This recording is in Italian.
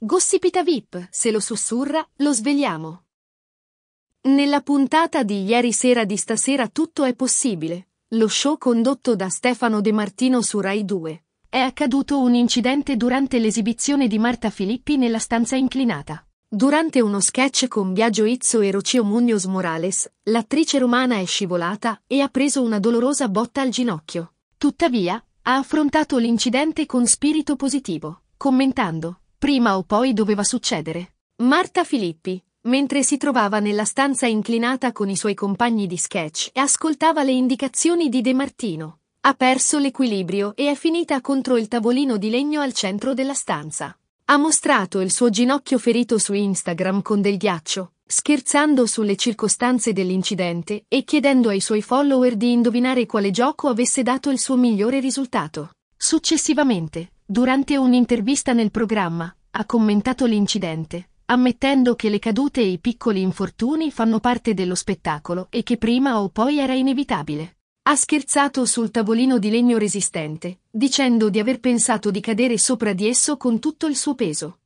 Gossipita VIP, se lo sussurra, lo svegliamo. Nella puntata di ieri sera di stasera tutto è possibile. Lo show condotto da Stefano De Martino su Rai 2. È accaduto un incidente durante l'esibizione di Marta Filippi nella stanza inclinata. Durante uno sketch con Biagio Izzo e Rocio Munoz Morales, l'attrice romana è scivolata e ha preso una dolorosa botta al ginocchio. Tuttavia, ha affrontato l'incidente con spirito positivo, commentando Prima o poi doveva succedere. Marta Filippi, mentre si trovava nella stanza inclinata con i suoi compagni di sketch e ascoltava le indicazioni di De Martino, ha perso l'equilibrio e è finita contro il tavolino di legno al centro della stanza. Ha mostrato il suo ginocchio ferito su Instagram con del ghiaccio, scherzando sulle circostanze dell'incidente e chiedendo ai suoi follower di indovinare quale gioco avesse dato il suo migliore risultato. Successivamente, durante un'intervista nel programma, ha commentato l'incidente, ammettendo che le cadute e i piccoli infortuni fanno parte dello spettacolo e che prima o poi era inevitabile. Ha scherzato sul tavolino di legno resistente, dicendo di aver pensato di cadere sopra di esso con tutto il suo peso.